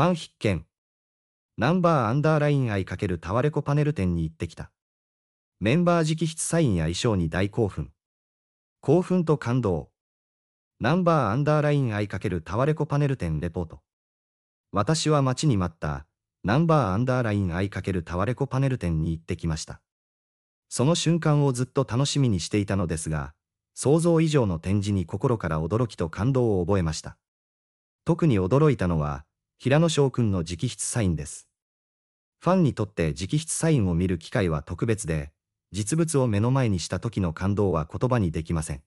ファン必見。ナンバーアンダーライン愛かけるタワレコパネル店に行ってきた。メンバー直筆サインや衣装に大興奮。興奮と感動。ナンバーアンダーライン愛かけるタワレコパネル店レポート。私は待ちに待った、ナンバーアンダーライン愛かけるタワレコパネル店に行ってきました。その瞬間をずっと楽しみにしていたのですが、想像以上の展示に心から驚きと感動を覚えました。特に驚いたのは、平野翔くんの直筆サインです。ファンにとって直筆サインを見る機会は特別で、実物を目の前にした時の感動は言葉にできません。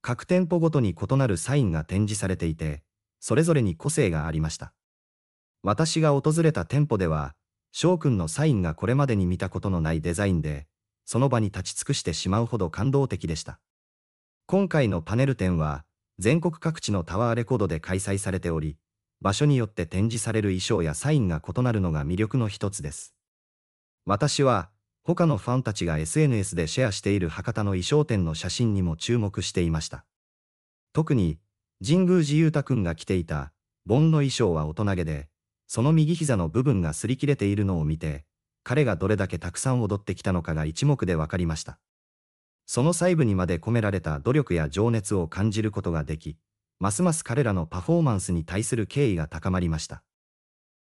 各店舗ごとに異なるサインが展示されていて、それぞれに個性がありました。私が訪れた店舗では、翔くんのサインがこれまでに見たことのないデザインで、その場に立ち尽くしてしまうほど感動的でした。今回のパネル展は、全国各地のタワーレコードで開催されており、場所によって展示される衣装やサインが異なるのが魅力の一つです。私は、他のファンたちが SNS でシェアしている博多の衣装店の写真にも注目していました。特に、神宮寺勇太くんが着ていた、盆の衣装は大人げで、その右膝の部分が擦り切れているのを見て、彼がどれだけたくさん踊ってきたのかが一目でわかりました。その細部にまで込められた努力や情熱を感じることができ、ますます彼らのパフォーマンスに対する敬意が高まりました。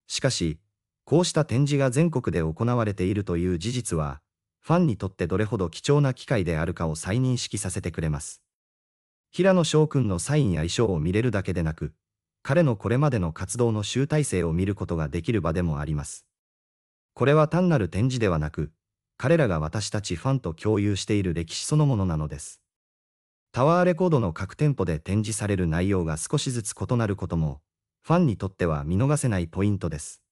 しかし、こうした展示が全国で行われているという事実は、ファンにとってどれほど貴重な機会であるかを再認識させてくれます。平野翔くんのサインや衣装を見れるだけでなく、彼のこれまでの活動の集大成を見ることができる場でもあります。これは単なる展示ではなく、彼らが私たちファンと共有している歴史そのものなのです。タワーレコードの各店舗で展示される内容が少しずつ異なることも、ファンにとっては見逃せないポイントです。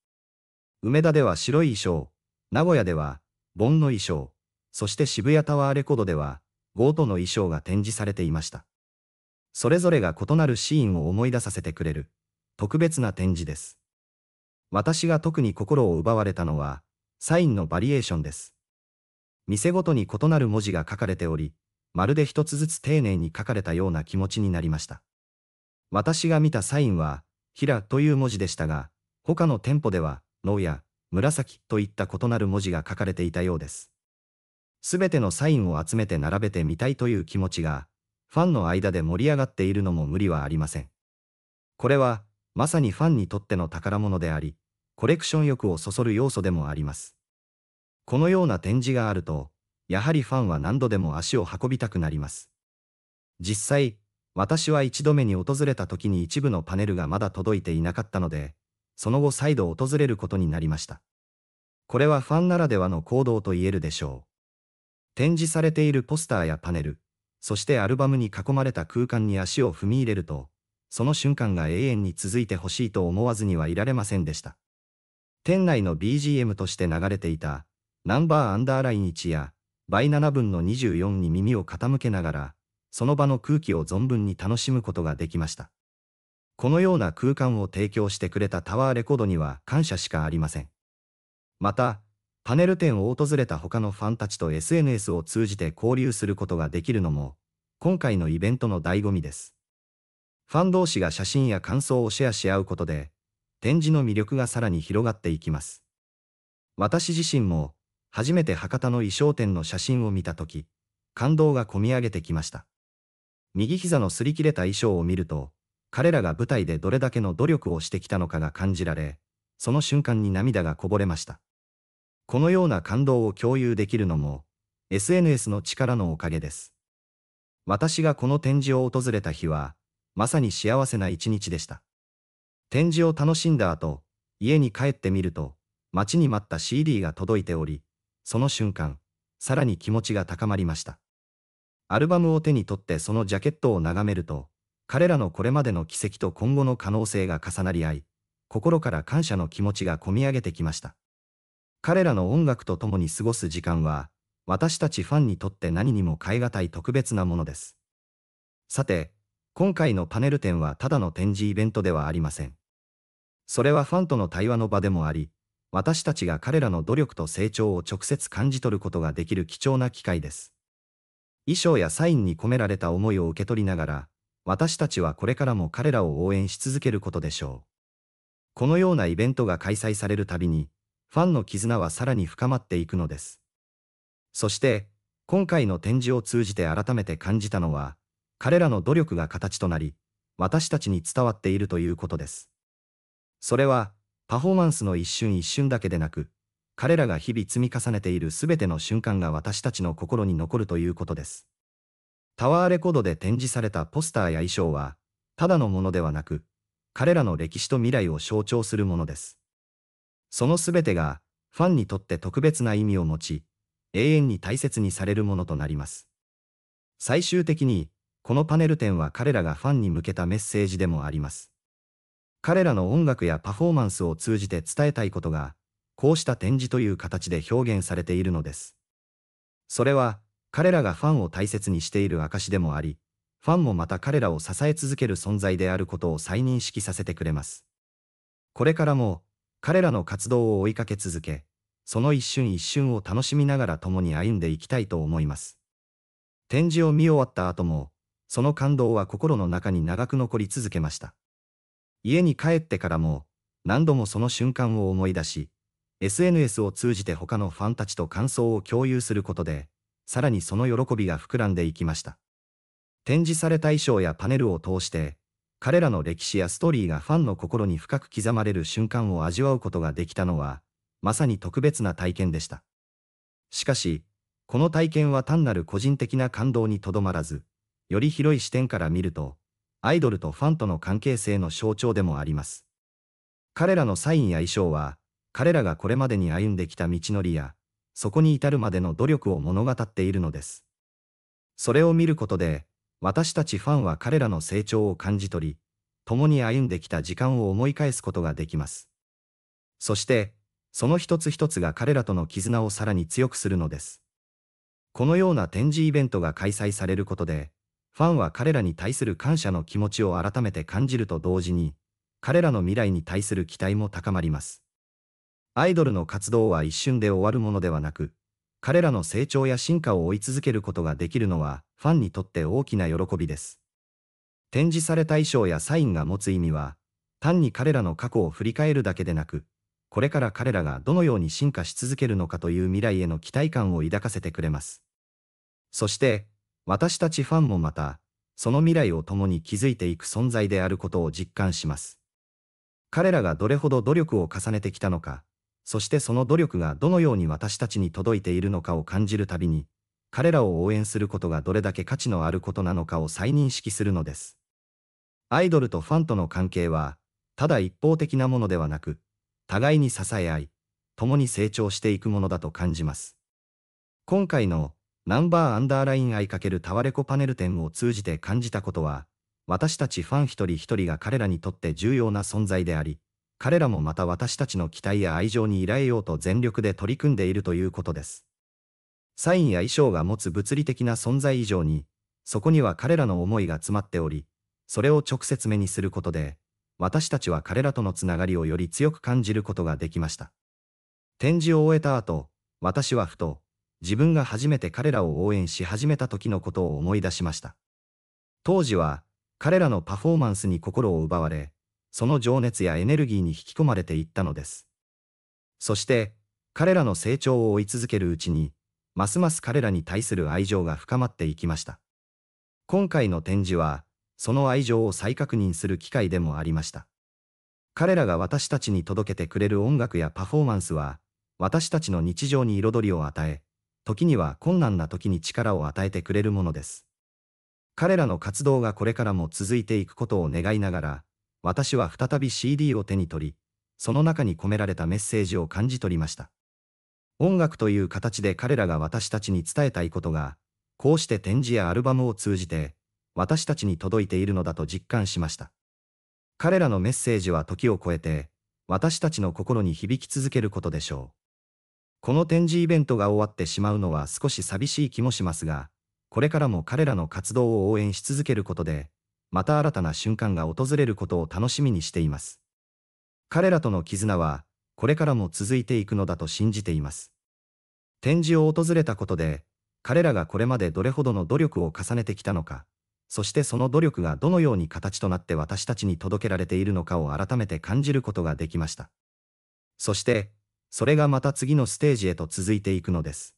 梅田では白い衣装、名古屋では、盆の衣装、そして渋谷タワーレコードでは、ゴートの衣装が展示されていました。それぞれが異なるシーンを思い出させてくれる、特別な展示です。私が特に心を奪われたのは、サインのバリエーションです。店ごとに異なる文字が書かれており、まるで一つずつ丁寧に書かれたような気持ちになりました。私が見たサインは、平という文字でしたが、他の店舗では、脳や紫といった異なる文字が書かれていたようです。すべてのサインを集めて並べてみたいという気持ちが、ファンの間で盛り上がっているのも無理はありません。これは、まさにファンにとっての宝物であり、コレクション欲をそそる要素でもあります。このような展示があると、やはりファンは何度でも足を運びたくなります。実際、私は一度目に訪れた時に一部のパネルがまだ届いていなかったので、その後再度訪れることになりました。これはファンならではの行動と言えるでしょう。展示されているポスターやパネル、そしてアルバムに囲まれた空間に足を踏み入れると、その瞬間が永遠に続いてほしいと思わずにはいられませんでした、店内の BGM として流れていた、ナンバーアンダーライン1や、倍7分の24に耳を傾けながら、その場の空気を存分に楽しむことができました。このような空間を提供してくれたタワーレコードには感謝しかありません。また、パネル展を訪れた他のファンたちと SNS を通じて交流することができるのも、今回のイベントの醍醐味です。ファン同士が写真や感想をシェアし合うことで、展示の魅力がさらに広がっていきます。私自身も、初めて博多の衣装店の写真を見たとき、感動がこみ上げてきました。右膝の擦り切れた衣装を見ると、彼らが舞台でどれだけの努力をしてきたのかが感じられ、その瞬間に涙がこぼれました。このような感動を共有できるのも、SNS の力のおかげです。私がこの展示を訪れた日は、まさに幸せな一日でした。展示を楽しんだ後、家に帰ってみると、待ちに待った CD が届いており、その瞬間、さらに気持ちが高まりました。アルバムを手に取ってそのジャケットを眺めると、彼らのこれまでの奇跡と今後の可能性が重なり合い、心から感謝の気持ちがこみ上げてきました。彼らの音楽と共に過ごす時間は、私たちファンにとって何にも代え難い特別なものです。さて、今回のパネル展はただの展示イベントではありません。それはファンとの対話の場でもあり、私たちが彼らの努力と成長を直接感じ取ることができる貴重な機会です。衣装やサインに込められた思いを受け取りながら、私たちはこれからも彼らを応援し続けることでしょう。このようなイベントが開催されるたびに、ファンの絆はさらに深まっていくのです。そして、今回の展示を通じて改めて感じたのは、彼らの努力が形となり、私たちに伝わっているということです。それは、パフォーマンスの一瞬一瞬だけでなく、彼らが日々積み重ねている全ての瞬間が私たちの心に残るということです。タワーレコードで展示されたポスターや衣装は、ただのものではなく、彼らの歴史と未来を象徴するものです。その全てが、ファンにとって特別な意味を持ち、永遠に大切にされるものとなります。最終的に、このパネル展は彼らがファンに向けたメッセージでもあります。彼らの音楽やパフォーマンスを通じて伝えたいことが、こうした展示という形で表現されているのです。それは、彼らがファンを大切にしている証でもあり、ファンもまた彼らを支え続ける存在であることを再認識させてくれます。これからも、彼らの活動を追いかけ続け、その一瞬一瞬を楽しみながら共に歩んでいきたいと思います。展示を見終わった後も、その感動は心の中に長く残り続けました。家に帰ってからも、何度もその瞬間を思い出し、SNS を通じて他のファンたちと感想を共有することで、さらにその喜びが膨らんでいきました。展示された衣装やパネルを通して、彼らの歴史やストーリーがファンの心に深く刻まれる瞬間を味わうことができたのは、まさに特別な体験でした。しかし、この体験は単なる個人的な感動にとどまらず、より広い視点から見ると、アイドルとファンとの関係性の象徴でもあります。彼らのサインや衣装は、彼らがこれまでに歩んできた道のりや、そこに至るまでの努力を物語っているのです。それを見ることで、私たちファンは彼らの成長を感じ取り、共に歩んできた時間を思い返すことができます。そして、その一つ一つが彼らとの絆をさらに強くするのです。このような展示イベントが開催されることで、ファンは彼らに対する感謝の気持ちを改めて感じると同時に、彼らの未来に対する期待も高まります。アイドルの活動は一瞬で終わるものではなく、彼らの成長や進化を追い続けることができるのは、ファンにとって大きな喜びです。展示された衣装やサインが持つ意味は、単に彼らの過去を振り返るだけでなく、これから彼らがどのように進化し続けるのかという未来への期待感を抱かせてくれます。そして、私たちファンもまた、その未来を共に築いていく存在であることを実感します。彼らがどれほど努力を重ねてきたのか、そしてその努力がどのように私たちに届いているのかを感じるたびに、彼らを応援することがどれだけ価値のあることなのかを再認識するのです。アイドルとファンとの関係は、ただ一方的なものではなく、互いに支え合い、共に成長していくものだと感じます。今回のナンバーアンダーライン i× タワレコパネル展を通じて感じたことは、私たちファン一人一人が彼らにとって重要な存在であり、彼らもまた私たちの期待や愛情に依頼ようと全力で取り組んでいるということです。サインや衣装が持つ物理的な存在以上に、そこには彼らの思いが詰まっており、それを直接目にすることで、私たちは彼らとのつながりをより強く感じることができました。展示を終えた後、私はふと、自分が初めて彼らを応援し始めた時のことを思い出しました。当時は、彼らのパフォーマンスに心を奪われ、その情熱やエネルギーに引き込まれていったのです。そして、彼らの成長を追い続けるうちに、ますます彼らに対する愛情が深まっていきました。今回の展示は、その愛情を再確認する機会でもありました。彼らが私たちに届けてくれる音楽やパフォーマンスは、私たちの日常に彩りを与え、時には困難な時に力を与えてくれるものです。彼らの活動がこれからも続いていくことを願いながら、私は再び CD を手に取り、その中に込められたメッセージを感じ取りました。音楽という形で彼らが私たちに伝えたいことが、こうして展示やアルバムを通じて、私たちに届いているのだと実感しました。彼らのメッセージは時を超えて、私たちの心に響き続けることでしょう。この展示イベントが終わってしまうのは少し寂しい気もしますが、これからも彼らの活動を応援し続けることで、また新たな瞬間が訪れることを楽しみにしています。彼らとの絆は、これからも続いていくのだと信じています。展示を訪れたことで、彼らがこれまでどれほどの努力を重ねてきたのか、そしてその努力がどのように形となって私たちに届けられているのかを改めて感じることができました。そして、それがまた次のステージへと続いていくのです。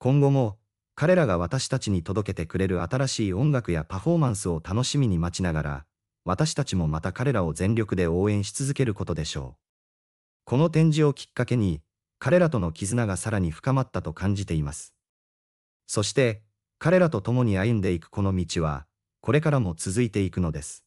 今後も、彼らが私たちに届けてくれる新しい音楽やパフォーマンスを楽しみに待ちながら、私たちもまた彼らを全力で応援し続けることでしょう。この展示をきっかけに、彼らとの絆がさらに深まったと感じています。そして、彼らと共に歩んでいくこの道は、これからも続いていくのです。